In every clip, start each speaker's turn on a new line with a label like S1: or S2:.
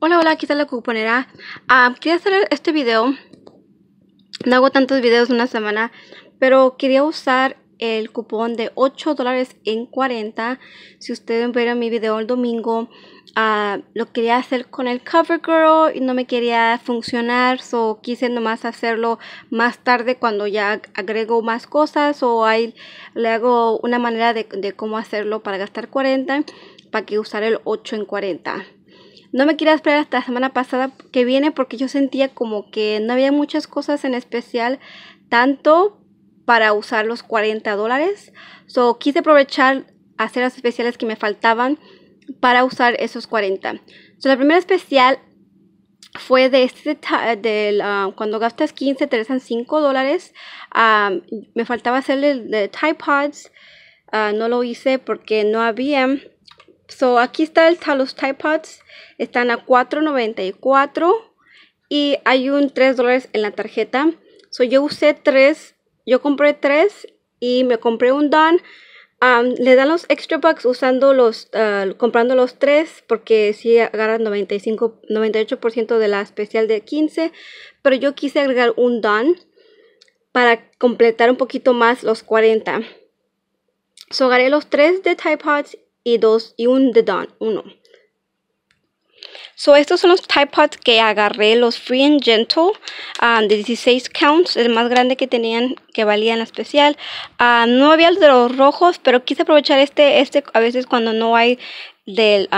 S1: Hola, hola, aquí está la cuponera. Ah, quería hacer este video. No hago tantos videos en una semana, pero quería usar el cupón de 8 dólares en 40. Si ustedes vieron mi video el domingo, ah, lo quería hacer con el CoverGirl y no me quería funcionar. So quise nomás hacerlo más tarde cuando ya agrego más cosas o ahí le hago una manera de, de cómo hacerlo para gastar 40 para que usar el 8 en 40. No me quería esperar hasta la semana pasada que viene porque yo sentía como que no había muchas cosas en especial, tanto para usar los 40 dólares. So quise aprovechar hacer las especiales que me faltaban para usar esos 40. So, la primera especial fue de este ah, cuando gastas 15 te restan 5 dólares. Ah, me faltaba hacerle de Tide Pods. Ah, no lo hice porque no había. So, aquí está el, los Tide Pods. Están a $4.94 y hay un 3 en la tarjeta. So, yo usé tres. yo compré tres. y me compré un Don. Um, le dan los extra bucks usando los, uh, comprando los tres. porque si sí agarran 95, 98% de la especial de 15. Pero yo quise agregar un Don para completar un poquito más los 40. So, agarré los tres de Tide Pods y dos y un dedón uno. So, estos son los Tide que agarré, los Free and Gentle, ah, de 16 counts, el más grande que tenían, que valía en especial. Ah, no había el de los rojos, pero quise aprovechar este, este a veces cuando no hay del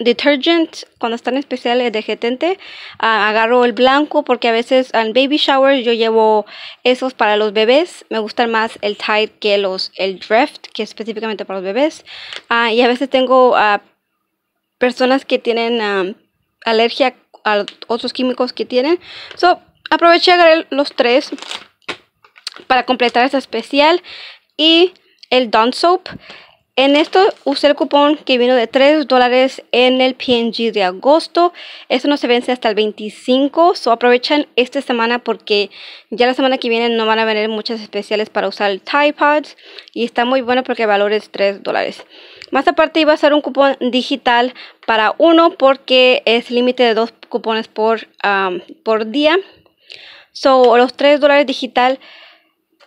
S1: detergent, cuando están especiales de detergente, ah, agarro el blanco porque a veces al baby shower yo llevo esos para los bebés. Me gustan más el Tide que los, el Drift, que es específicamente para los bebés. Ah, y a veces tengo ah, personas que tienen alergia a otros químicos que tienen. So, aproveché a agarré los tres para completar esta especial. Y el Dawn Soap. En esto usé el cupón que vino de 3 dólares en el PNG de agosto. Esto no se vence hasta el 25, so aprovechan esta semana porque ya la semana que viene no van a venir muchas especiales para usar el Tide y está muy bueno porque el valor 3 dólares. Más aparte iba a ser un cupón digital para uno porque es límite de dos cupones por, por día. So los 3 dólares digital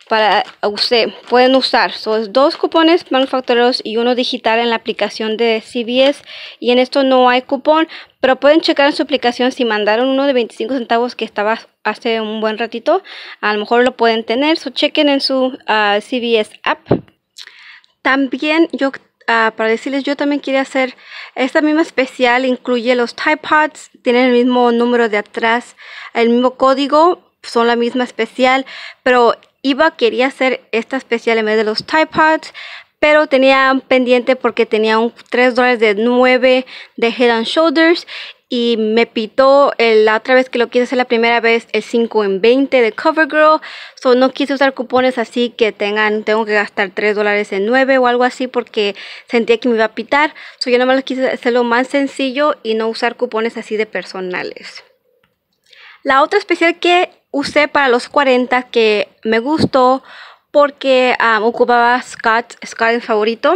S1: para usted. Pueden usar dos cupones manufactureros y uno digital en la aplicación de CBS y en esto no hay cupón, pero pueden checar en su aplicación si mandaron uno de 25 centavos que estaba hace un buen ratito, a lo mejor lo pueden tener, so chequen en su ah, CVS CBS app. También yo ah, para decirles, yo también quería hacer esta misma especial, incluye los Tide Pods, tienen el mismo número de atrás, el mismo código, son la misma especial, pero iba, quería hacer esta especial en vez de los Tide pero tenía pendiente porque tenía un 3 dólares de 9 de Head and Shoulders y me pitó la otra vez que lo quise hacer la primera vez el 5 en 20 de CoverGirl. So no quise usar cupones así que tengan, tengo que gastar 3 dólares en 9 o algo así porque sentía que me iba a pitar. So yo nomás quise hacerlo más sencillo y no usar cupones así de personales. La otra especial que usé para los 40 que me gustó porque ah, ocupaba Scott, Scott en favorito.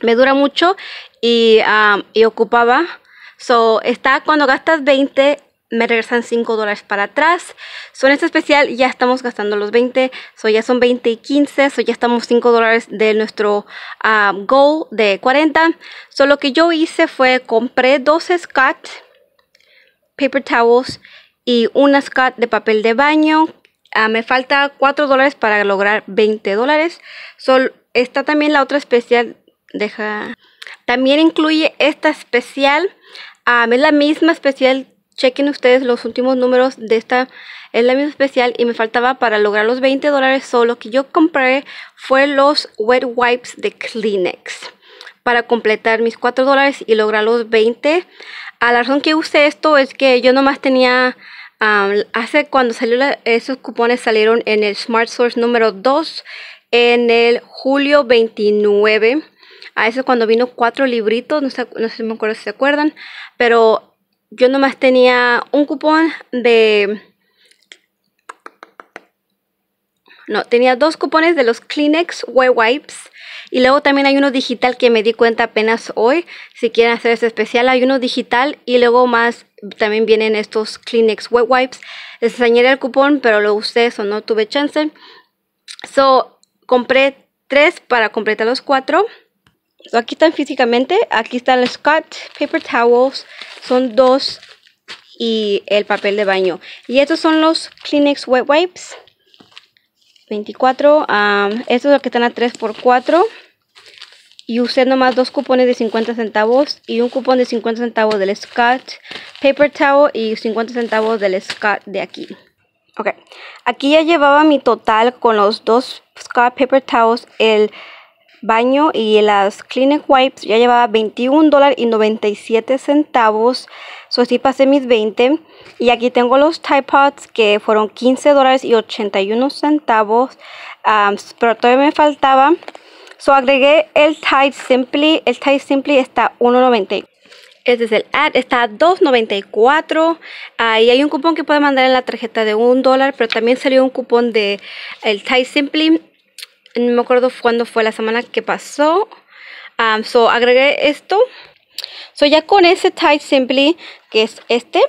S1: Me dura mucho y, ah, ocupaba. So, está cuando gastas 20, me regresan 5 dólares para atrás. en este especial, ya estamos gastando los 20. So, ya son 20 y 15. So, ya estamos 5 dólares de nuestro ah, goal de 40. So, lo que yo hice fue compré dos Scott paper towels y unas scat de papel de baño. Ah, me falta 4 dólares para lograr 20 dólares. está también la otra especial. Deja. También incluye esta especial. Ah, es la misma especial. Chequen ustedes los últimos números de esta. Es la misma especial y me faltaba para lograr los 20 dólares. Solo que yo compré fue los wet wipes de Kleenex para completar mis 4 dólares y lograr los 20. A ah, la razón que usé esto es que yo nomás tenía hace cuando salió esos cupones salieron en el Smart Source número 2 en el julio 29. A eso cuando vino cuatro libritos, no no sé si me acuerdo si se acuerdan, pero yo nomás tenía un cupón de no, tenía dos cupones de los Kleenex Wet Wipes. Y luego también hay uno digital que me di cuenta apenas hoy. Si quieren hacer ese especial, hay uno digital y luego más también vienen estos Kleenex Wet Wipes. Les enseñaré el cupón, pero lo usé eso, no tuve chance. So, compré tres para completar los cuatro. aquí están físicamente. Aquí están los Scott Paper Towels. Son dos y el papel de baño. Y estos son los Kleenex Wet Wipes. 24. Um, ah, es es que están a 3x4. Y usé nomás dos cupones de 50 centavos y un cupón de 50 centavos del Scott Paper Towel y 50 centavos del Scott de aquí. Ok, aquí ya llevaba mi total con los dos Scott Paper Towels, el baño y las Clean Wipes. Ya llevaba 21 dólares y 97 centavos. So, pasé mis 20 y aquí tengo los Tide Pods que fueron 15 dólares y 81 centavos, pero todavía me faltaba. So, agregué el Tide Simply, el Tide Simply está 1.90. Este es el ad, está a $2.94. Ahí hay un cupón que puede mandar en la tarjeta de un dólar, pero también salió un cupón de el Tide Simply. No me acuerdo cuándo fue la semana que pasó. Um, so agregué esto So, ya con ese type simply, que es este,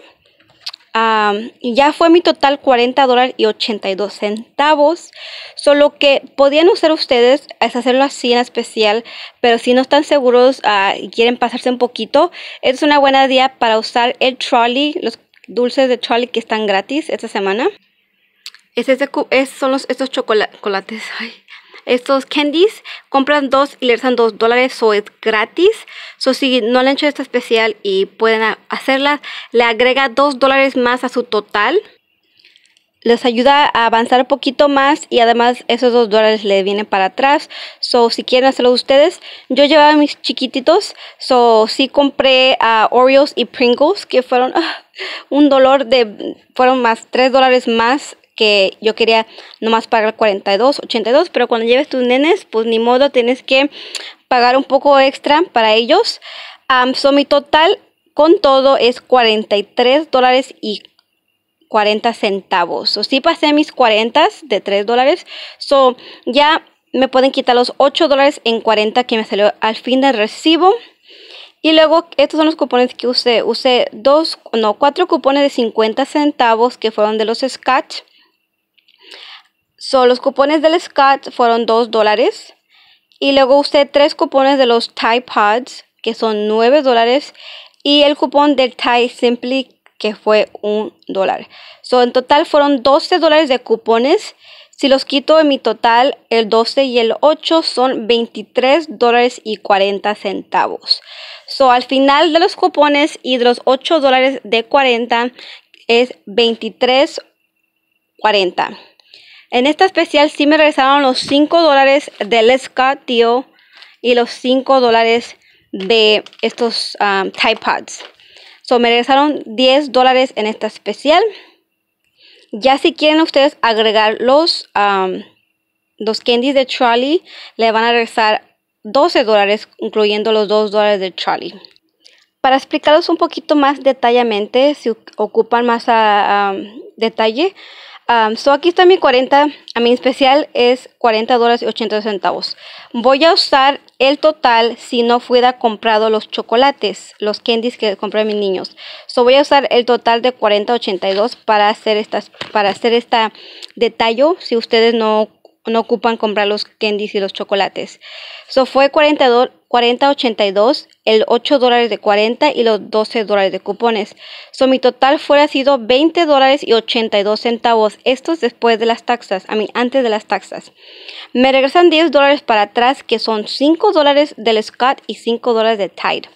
S1: ya fue mi total 40 dólares y 82 centavos. Solo que podían usar ustedes es hacerlo así en especial, pero si no están seguros ah, y quieren pasarse un poquito, es una buena idea para usar el trolley, los dulces de trolley que están gratis esta semana. Es es, son los, estos chocolates. Ay estos candies, compran dos y le dan dos dólares, so es gratis. So si no le han hecho esta especial y pueden hacerla, le agrega dos dólares más a su total. Les ayuda a avanzar un poquito más y además esos dos dólares le vienen para atrás. So si quieren hacerlo ustedes, yo llevaba mis chiquititos. So si compré ah, Oreos y Pringles que fueron ah, un dolor de, fueron más tres dólares más que yo quería nomás pagar 42, 82, pero cuando lleves tus nenes, pues ni modo, tienes que pagar un poco extra para ellos. so mi total con todo es 43 dólares y 40 centavos. O so, sí pasé mis 40 de 3 dólares. So ya me pueden quitar los 8 dólares en 40 que me salió al fin del recibo. Y luego estos son los cupones que usé. Usé dos, no, cuatro cupones de 50 centavos que fueron de los Scotch. So, los cupones del Scott fueron 2 dólares. Y luego usé 3 cupones de los Tide Pods, que son 9 dólares. Y el cupón del Tide Simply, que fue 1 dólar. So, en total fueron 12 dólares de cupones. Si los quito en mi total, el 12 y el 8 son 23 dólares y 40 centavos. So, al final de los cupones y de los 8 dólares de 40 es 23.40. En esta especial sí me regresaron los 5 dólares del Scott tío y los 5 dólares de estos um, So, me regresaron 10 dólares en esta especial. Ya si quieren ustedes agregar los, um, candies de Charlie, le van a regresar 12 dólares, incluyendo los 2 dólares de Charlie. Para explicarlos un poquito más detalladamente, si ocupan más a, ah, um, detalle, Ah, so aquí está mi 40, a mi especial es 40 dólares y centavos. Voy a usar el total si no fuera comprado los chocolates, los candies que compré a mis niños. So voy a usar el total de 40.82 para hacer estas, para hacer esta detalle si ustedes no no ocupan comprar los candies y los chocolates. So fue 40, 40.82, el 8 dólares de 40 y los 12 dólares de cupones. son mi total fuera sido 20 dólares y 82 centavos. Esto después de las taxas, a mí antes de las taxas. Me regresan 10 dólares para atrás, que son 5 dólares del Scott y 5 dólares de Tide,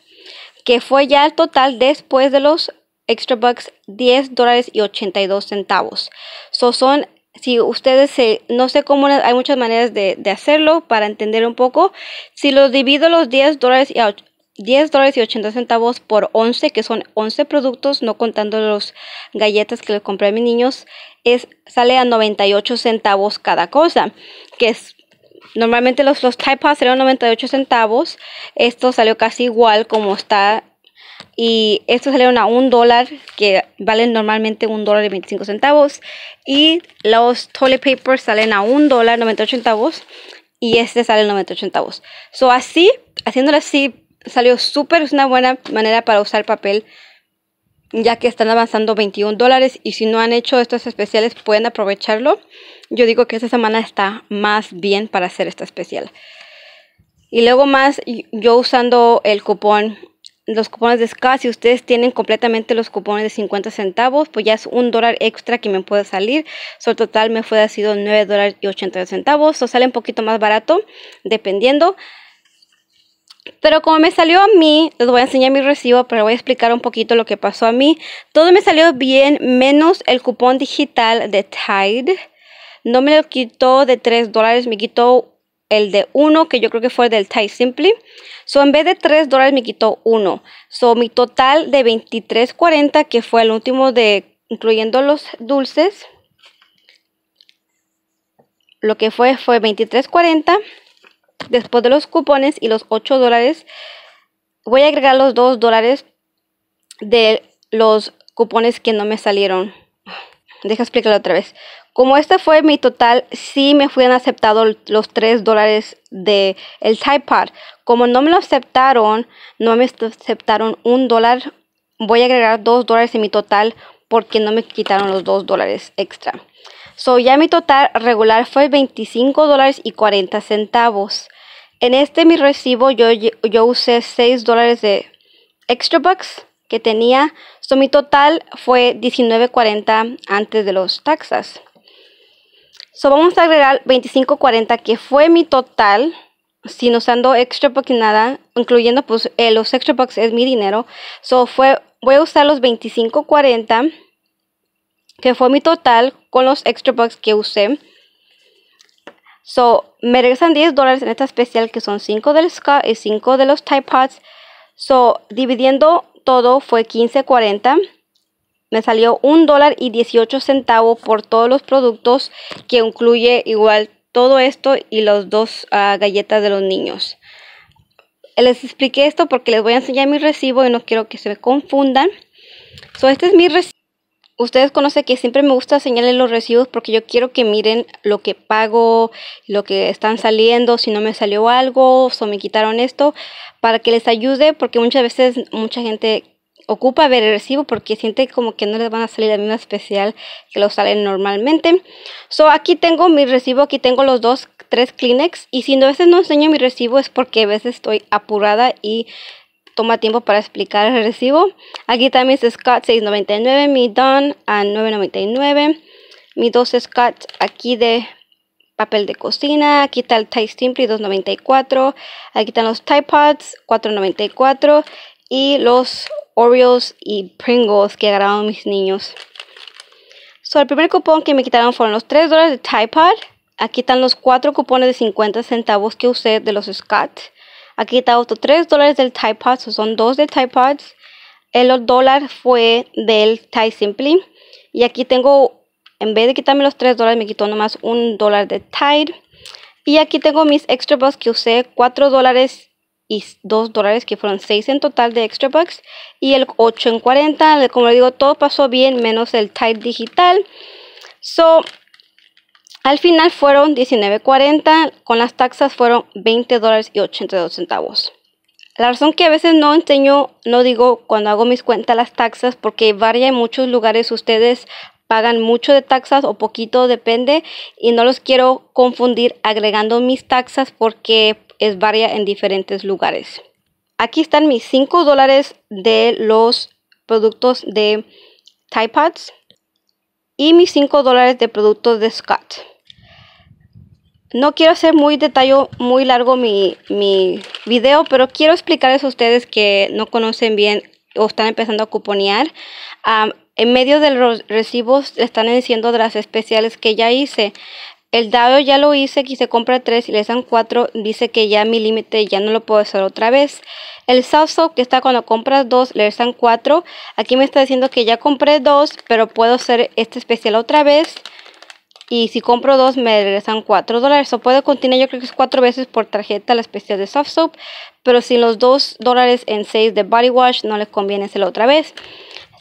S1: que fue ya el total después de los extra bucks 10 dólares y 82 centavos. So, son si ustedes se, no sé cómo, hay muchas maneras de, hacerlo para entender un poco. Si los divido los 10 dólares y 10 dólares y 80 centavos por 11, que son 11 productos, no contando los galletas que les compré a mis niños, es, sale a 98 centavos cada cosa, que es normalmente los, los Tide 98 centavos, esto salió casi igual como está y estos salieron a un dólar que valen normalmente un dólar y 25 centavos y los toilet papers salen a un dólar 98 centavos y este sale 98 centavos so así haciéndolo así salió súper es una buena manera para usar papel ya que están avanzando 21 dólares y si no han hecho estos especiales pueden aprovecharlo yo digo que esta semana está más bien para hacer esta especial y luego más yo usando el cupón los cupones de SCA, si ustedes tienen completamente los cupones de 50 centavos, pues ya es un dólar extra que me puede salir. So, total me fue ha sido 9 dólares y 82 centavos. O sale un poquito más barato, dependiendo. Pero como me salió a mí, les voy a enseñar mi recibo, pero voy a explicar un poquito lo que pasó a mí. Todo me salió bien, menos el cupón digital de Tide. No me lo quitó de 3 dólares, me quitó el de uno, que yo creo que fue del Thai Simply. So, en vez de 3 dólares me quitó uno. So, mi total de 23.40, que fue el último de, incluyendo los dulces, lo que fue fue 23.40. Después de los cupones y los 8 dólares, voy a agregar los 2 dólares de los cupones que no me salieron. Deja explicarlo otra vez. Como este fue mi total, sí me fueron aceptados los 3 dólares del el Tide Pod. Como no me lo aceptaron, no me aceptaron un dólar, voy a agregar 2 dólares en mi total porque no me quitaron los 2 dólares extra. So ya mi total regular fue 25 dólares y 40 centavos. En este mi recibo yo, yo usé 6 dólares de extra bucks que tenía. So mi total fue 19.40 antes de los taxas. So vamos a agregar 2540 que fue mi total sin usando extra box ni nada, incluyendo pues los extra bucks es mi dinero. So fue voy a usar los 2540 que fue mi total con los extra bucks que usé. So me regresan 10 dólares en esta especial que son 5 del Scott y 5 de los type Pods. So dividiendo todo fue 1540 me salió un dólar y 18 centavos por todos los productos que incluye igual todo esto y las dos ah, galletas de los niños. Les expliqué esto porque les voy a enseñar mi recibo y no quiero que se me confundan. So, este es mi recibo. Ustedes conocen que siempre me gusta señalar los recibos porque yo quiero que miren lo que pago, lo que están saliendo, si no me salió algo, o me quitaron esto, para que les ayude porque muchas veces mucha gente ocupa ver el recibo porque siente como que no les van a salir la misma especial que lo salen normalmente. So aquí tengo mi recibo, aquí tengo los dos, tres Kleenex y si a veces no enseño mi recibo es porque a veces estoy apurada y toma tiempo para explicar el recibo. Aquí está mis Scott 6.99, mi Don a 9.99, mi dos Scott aquí de papel de cocina, aquí está el Tide Simply 2.94, aquí están los Tide Pods 4.94 y los Oreos y Pringles que agarraron mis niños. So, el primer cupón que me quitaron fueron los 3 dólares de Tide Pod. Aquí están los 4 cupones de 50 centavos que usé de los Scott. Aquí está otro 3 dólares del Tide Pod, son 2 de Tide Pods. El dólar fue del Tide Simply. Y aquí tengo, en vez de quitarme los 3 dólares, me quitó nomás un dólar de Tide. Y aquí tengo mis extra bucks que usé, 4 dólares y 2 dólares, que fueron 6 en total de Extra Bucks. Y el 8 en 40. Como le digo, todo pasó bien, menos el type digital. So, al final fueron 19.40. Con las taxas fueron 20 dólares y 82 centavos. La razón que a veces no enseño, no digo cuando hago mis cuentas las taxas, porque varía en muchos lugares ustedes pagan mucho de taxas o poquito, depende, y no los quiero confundir agregando mis taxas porque es varia en diferentes lugares. Aquí están mis 5 dólares de los productos de Tide y mis 5 dólares de productos de Scott. No quiero hacer muy detalle, muy largo mi, video, pero quiero explicarles a ustedes que no conocen bien o están empezando a cuponear. Ah, en medio de los recibos están diciendo de las especiales que ya hice, el dado ya lo hice, quise comprar tres y le dan cuatro, dice que ya mi límite ya no lo puedo hacer otra vez. El soap que está cuando compras dos le dan cuatro. Aquí me está diciendo que ya compré dos, pero puedo hacer este especial otra vez. Y si compro dos me regresan 4 dólares. O puedo continuar yo creo que es 4 veces por tarjeta la especial de soft soap. Pero sin los 2 dólares en 6 de body wash no les conviene hacerlo otra vez.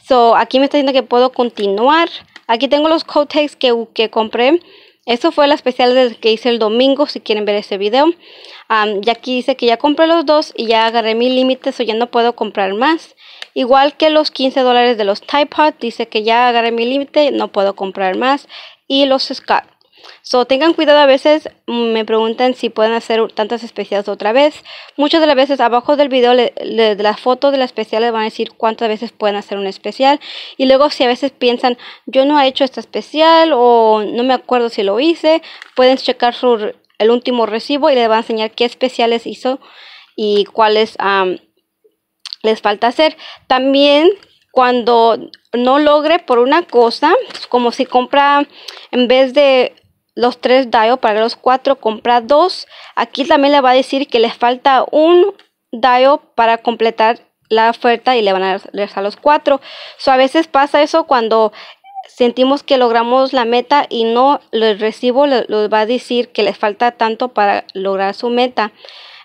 S1: So aquí me está diciendo que puedo continuar. Aquí tengo los cotex que, que compré. Eso fue la especial que hice el domingo, si quieren ver ese video. Y ya aquí dice que ya compré los dos y ya agarré mi límite, so ya no puedo comprar más. Igual que los 15 dólares de los Tide dice que ya agarré mi límite, no puedo comprar más. Y los Scott, So, tengan cuidado a veces, mm, me preguntan si pueden hacer tantas especiales otra vez. Muchas de las veces abajo del video de la foto de la especial les van a decir cuántas veces pueden hacer un especial. Y luego si a veces piensan, yo no he hecho esta especial o no me acuerdo si lo hice, pueden checar el último recibo y les va a enseñar qué especiales hizo y cuáles les falta hacer. También cuando no logre por una cosa, pues como si compra en vez de los tres dio para los cuatro compra dos. Aquí también le va a decir que les falta un dio para completar la oferta y le van a a los cuatro. So, a veces pasa eso cuando sentimos que logramos la meta y no los recibo les va a decir que les falta tanto para lograr su meta.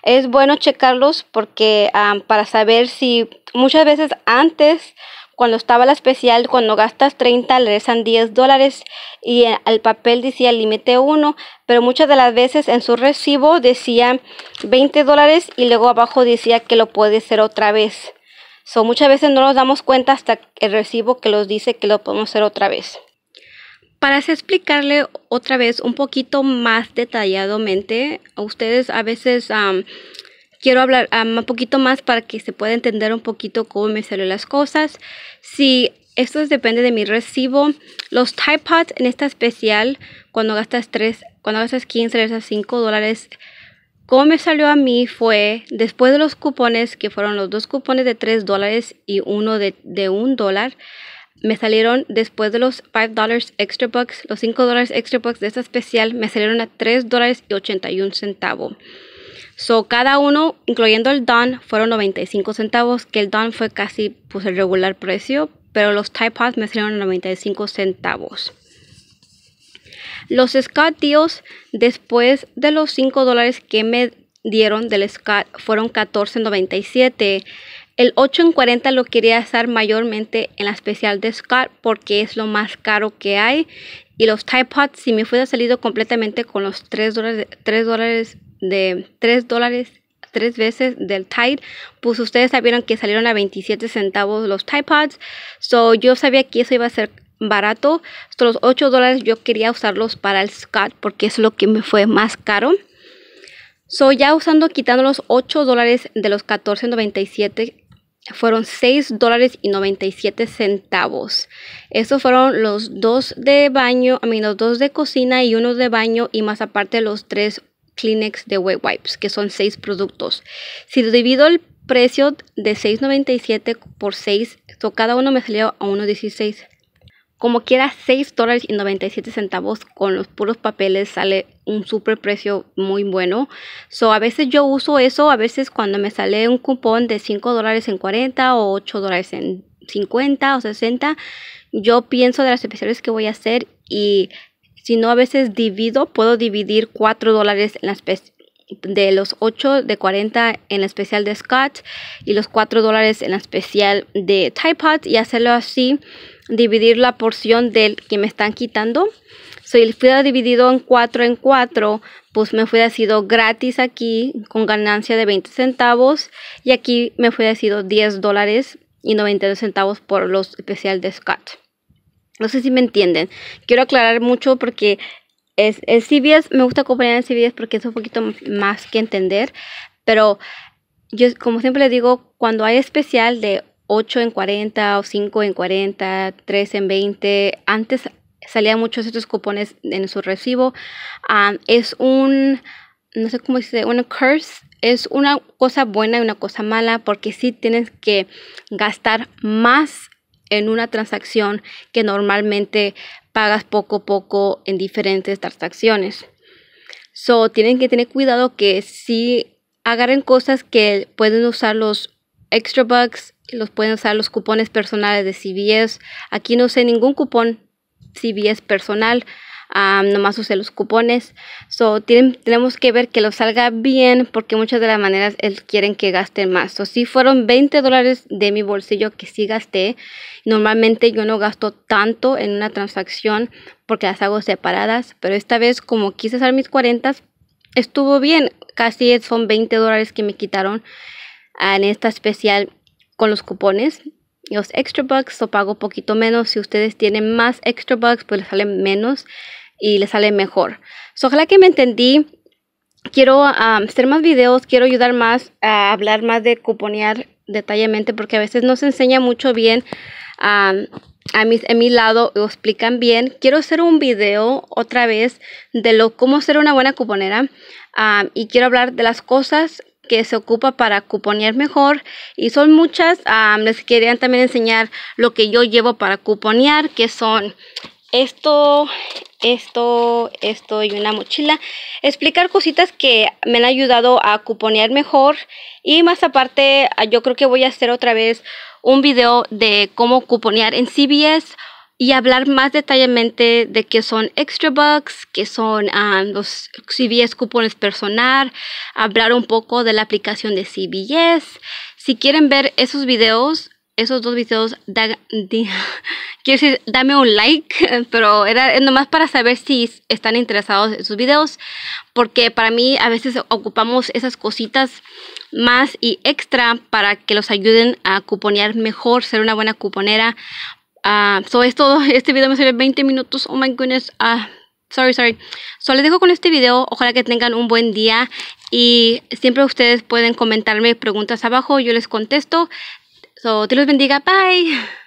S1: Es bueno checarlos porque ah, para saber si muchas veces antes cuando estaba la especial, cuando gastas 30, le rezan 10 dólares y el eh, papel decía límite 1, pero muchas de las veces en su recibo decía 20 dólares y luego abajo decía que lo puede hacer otra vez. So, muchas veces no nos damos cuenta hasta el recibo que los dice que lo podemos hacer otra vez. Para explicarle otra vez un poquito más detalladamente, ustedes a veces quiero hablar un poquito más para que se pueda entender un poquito cómo me salió las cosas. Si esto depende de mi recibo, los Tide en esta especial, cuando gastas 3, cuando gastas 15, 5 dólares, cómo me salió a mí fue después de los cupones, que fueron los dos cupones de 3 dólares y uno de, de 1 dólar, me salieron después de los 5 dólares extra bucks, los 5 dólares extra bucks de esta especial, me salieron a 3 dólares y 81 centavos. So, cada uno, incluyendo el Don, fueron 95 centavos, que el Don fue casi pues, el regular precio, pero los Tide Pods me salieron 95 centavos. Los Scott Deals, después de los 5 dólares que me dieron del Scott, fueron 14.97. El 8 en 40 lo quería estar mayormente en la especial de Scott porque es lo más caro que hay. Y los Tide Pods, si me fuera salido completamente con los 3 dólares, 3 dólares de 3 dólares tres veces del Tide, pues ustedes sabieron que salieron a 27 centavos los Tide Pods, so yo sabía que eso iba a ser barato, Estos los 8 dólares yo quería usarlos para el Scott porque es lo que me fue más caro. So ya usando, quitando los 8 dólares de los 14.97 fueron 6 dólares y 97 centavos. Estos fueron los dos de baño, a mí los dos de cocina y uno de baño y más aparte los tres Kleenex de Wet Wipes, que son 6 productos. Si divido el precio de 6.97 por 6, cada uno me salió a 1.16. Como quiera, $6.97 dólares con los puros papeles sale un super precio muy bueno. So, a veces yo uso eso, a veces cuando me sale un cupón de 5 dólares en 40 o 8 dólares en 50 o 60, yo pienso de las especiales que voy a hacer y si no, a veces divido, puedo dividir 4 dólares en de los 8 de 40 en especial de Scott y los 4 dólares en la especial de Tide y hacerlo así, dividir la porción del que me están quitando. Si el fuera dividido en 4 en 4, pues me fuera sido gratis aquí con ganancia de 20 centavos y aquí me fue sido 10 dólares y 92 centavos por los especial de Scott. No sé si me entienden. Quiero aclarar mucho porque es, el CBS, me gusta acompañar en CBS porque es un poquito más que entender, pero yo como siempre les digo, cuando hay especial de 8 en 40 o 5 en 40, 3 en 20, antes salían muchos estos cupones en su recibo. Ah, es un, no sé cómo dice, una curse, es una cosa buena y una cosa mala porque sí tienes que gastar más en una transacción que normalmente pagas poco a poco en diferentes transacciones. So, tienen que tener cuidado que si agarren cosas que pueden usar los extra bucks, los pueden usar los cupones personales de CBS. Aquí no sé ningún cupón CBS personal nomás usé los cupones. So, tenemos que ver que lo salga bien porque muchas de las maneras él quieren que gasten más. So, si fueron 20 dólares de mi bolsillo que sí gasté, normalmente yo no gasto tanto en una transacción porque las hago separadas, pero esta vez como quise usar mis 40, estuvo bien. Casi son 20 dólares que me quitaron en esta especial con los cupones los extra bucks lo pago poquito menos. Si ustedes tienen más extra bucks, pues les sale menos y les sale mejor. ojalá que me entendí. Quiero hacer más videos, quiero ayudar más a hablar más de cuponear detalladamente porque a veces no se enseña mucho bien. a mi, mi lado lo explican bien. Quiero hacer un video otra vez de lo cómo ser una buena cuponera y quiero hablar de las cosas que se ocupa para cuponear mejor y son muchas. les quería también enseñar lo que yo llevo para cuponear, que son esto, esto, esto y una mochila. Explicar cositas que me han ayudado a cuponear mejor y más aparte yo creo que voy a hacer otra vez un video de cómo cuponear en CBS y hablar más detalladamente de qué son extra bucks, qué son ah, los CBS cupones personal, hablar un poco de la aplicación de CBS. Si quieren ver esos videos, esos dos videos, quiero dame un like, pero era nomás para saber si están interesados en sus videos, porque para mí a veces ocupamos esas cositas más y extra para que los ayuden a cuponear mejor, ser una buena cuponera, Ah, so es todo. Este video me sirve 20 minutos. Oh my goodness. Ah, sorry, sorry. So les dejo con este video. Ojalá que tengan un buen día. Y siempre ustedes pueden comentarme preguntas abajo. Yo les contesto. So, Dios los bendiga. Bye.